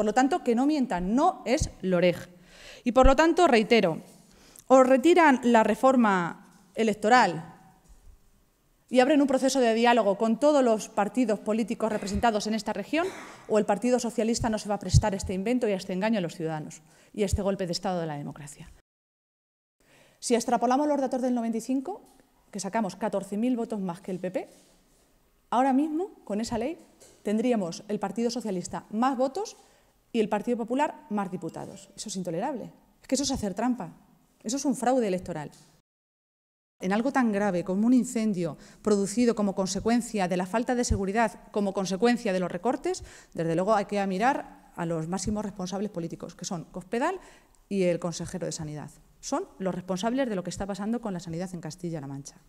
Por lo tanto, que no mientan, no es LOREG. Y por lo tanto, reitero, o retiran la reforma electoral y abren un proceso de diálogo con todos los partidos políticos representados en esta región, o el Partido Socialista no se va a prestar este invento y a este engaño a los ciudadanos y a este golpe de Estado de la democracia. Si extrapolamos los datos del 95, que sacamos 14.000 votos más que el PP, ahora mismo, con esa ley, tendríamos el Partido Socialista más votos y el Partido Popular más diputados. Eso es intolerable. Es que eso es hacer trampa. Eso es un fraude electoral. En algo tan grave como un incendio producido como consecuencia de la falta de seguridad, como consecuencia de los recortes, desde luego hay que mirar a los máximos responsables políticos, que son Cospedal y el consejero de Sanidad. Son los responsables de lo que está pasando con la sanidad en Castilla-La Mancha.